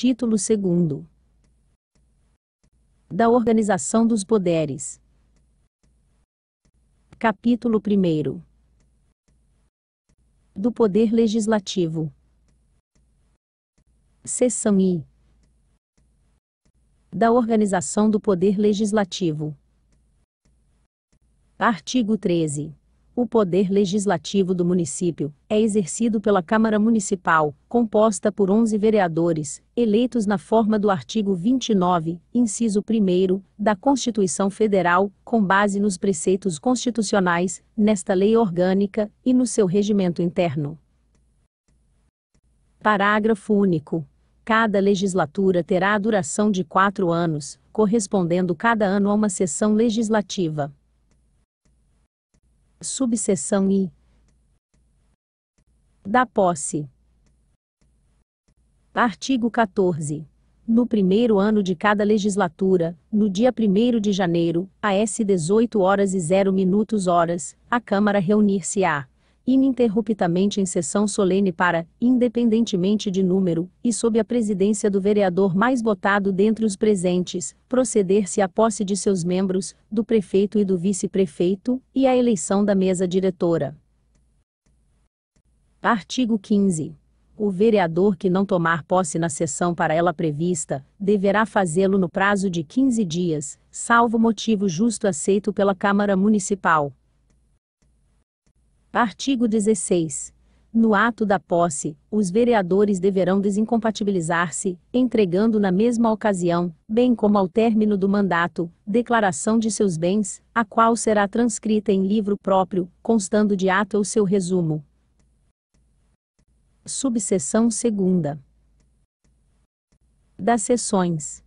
Título 2 Da Organização dos Poderes. Capítulo 1 Do Poder Legislativo. Seção I. Da Organização do Poder Legislativo. Artigo 13. O poder legislativo do município é exercido pela Câmara Municipal, composta por 11 vereadores, eleitos na forma do artigo 29, inciso 1, da Constituição Federal, com base nos preceitos constitucionais, nesta lei orgânica e no seu regimento interno. Parágrafo único. Cada legislatura terá a duração de quatro anos, correspondendo cada ano a uma sessão legislativa subseção I da posse. Artigo 14. No primeiro ano de cada legislatura, no dia 1 de janeiro, às 18 horas e 0 minutos horas, a Câmara reunir-se-á ininterruptamente em sessão solene para, independentemente de número, e sob a presidência do vereador mais votado dentre os presentes, proceder-se à posse de seus membros, do prefeito e do vice-prefeito, e à eleição da mesa diretora. Artigo 15 o vereador que não tomar posse na sessão para ela prevista, deverá fazê-lo no prazo de 15 dias, salvo motivo justo aceito pela Câmara Municipal. Artigo 16. No ato da posse, os vereadores deverão desincompatibilizar-se, entregando na mesma ocasião, bem como ao término do mandato, declaração de seus bens, a qual será transcrita em livro próprio, constando de ato ou seu resumo. Subseção 2. Das sessões.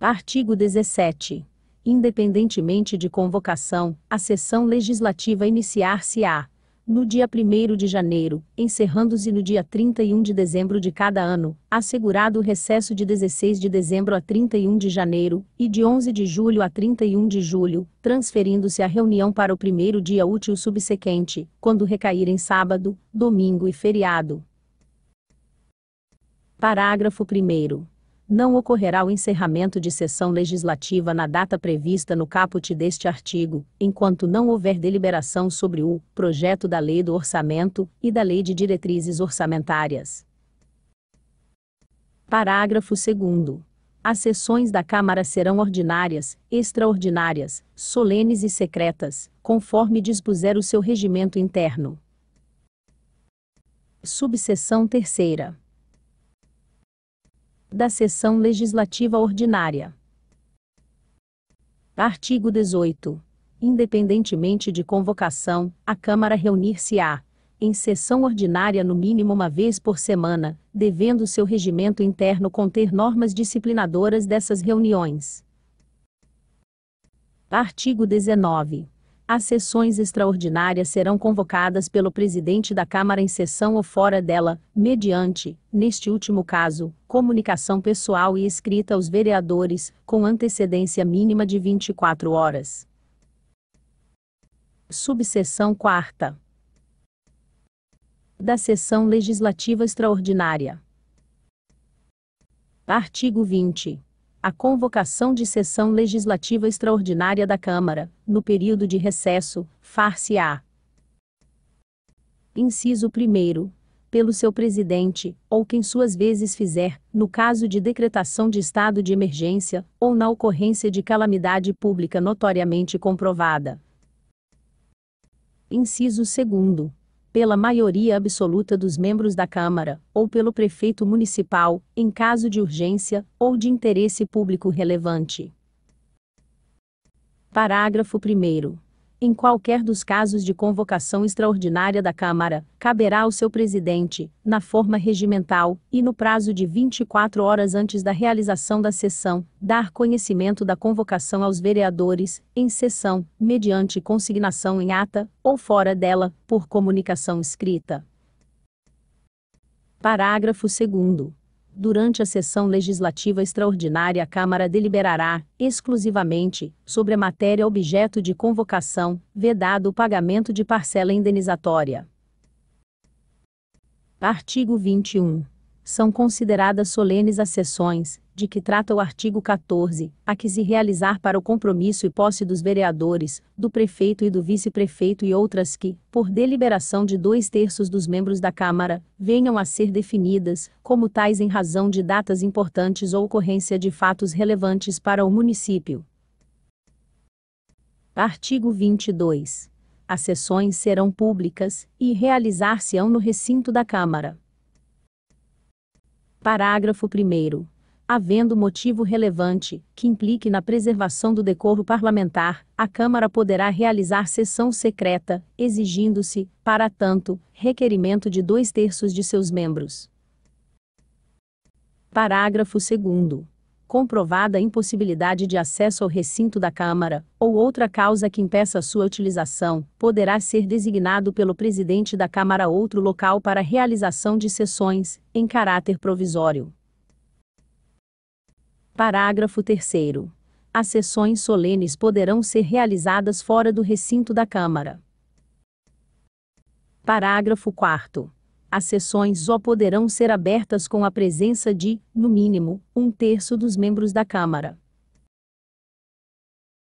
Artigo 17 independentemente de convocação, a sessão legislativa iniciar-se-á no dia 1 de janeiro, encerrando-se no dia 31 de dezembro de cada ano, assegurado o recesso de 16 de dezembro a 31 de janeiro e de 11 de julho a 31 de julho, transferindo-se a reunião para o primeiro dia útil subsequente, quando recair em sábado, domingo e feriado. Parágrafo 1 não ocorrerá o encerramento de sessão legislativa na data prevista no caput deste artigo, enquanto não houver deliberação sobre o projeto da Lei do Orçamento e da Lei de Diretrizes Orçamentárias. Parágrafo 2. As sessões da Câmara serão ordinárias, extraordinárias, solenes e secretas, conforme dispuser o seu regimento interno. Subseção terceira da sessão legislativa ordinária. Artigo 18. Independentemente de convocação, a Câmara reunir-se-á, em sessão ordinária no mínimo uma vez por semana, devendo seu regimento interno conter normas disciplinadoras dessas reuniões. Artigo 19. As sessões extraordinárias serão convocadas pelo presidente da Câmara em sessão ou fora dela, mediante, neste último caso, comunicação pessoal e escrita aos vereadores, com antecedência mínima de 24 horas. Subseção 4 Da Sessão Legislativa Extraordinária. Artigo 20 a convocação de sessão legislativa extraordinária da Câmara, no período de recesso, far-se-á. Inciso 1. Pelo seu presidente, ou quem suas vezes fizer, no caso de decretação de estado de emergência, ou na ocorrência de calamidade pública notoriamente comprovada. Inciso 2 pela maioria absoluta dos membros da Câmara, ou pelo prefeito municipal, em caso de urgência ou de interesse público relevante. Parágrafo 1. Em qualquer dos casos de convocação extraordinária da Câmara, caberá ao seu presidente, na forma regimental, e no prazo de 24 horas antes da realização da sessão, dar conhecimento da convocação aos vereadores, em sessão, mediante consignação em ata, ou fora dela, por comunicação escrita. Parágrafo 2. Durante a sessão legislativa extraordinária, a Câmara deliberará, exclusivamente, sobre a matéria objeto de convocação, vedado o pagamento de parcela indenizatória. Artigo 21. São consideradas solenes as sessões, de que trata o artigo 14, a que se realizar para o compromisso e posse dos vereadores, do prefeito e do vice-prefeito e outras que, por deliberação de dois terços dos membros da Câmara, venham a ser definidas, como tais em razão de datas importantes ou ocorrência de fatos relevantes para o município. Artigo 22. As sessões serão públicas e realizar-se-ão no recinto da Câmara. Parágrafo 1 Havendo motivo relevante, que implique na preservação do decoro parlamentar, a Câmara poderá realizar sessão secreta, exigindo-se, para tanto, requerimento de dois terços de seus membros. Parágrafo 2 comprovada a impossibilidade de acesso ao recinto da Câmara, ou outra causa que impeça sua utilização, poderá ser designado pelo presidente da Câmara outro local para realização de sessões, em caráter provisório. Parágrafo 3 As sessões solenes poderão ser realizadas fora do recinto da Câmara. Parágrafo 4 As sessões só poderão ser abertas com a presença de, no mínimo, um terço dos membros da Câmara.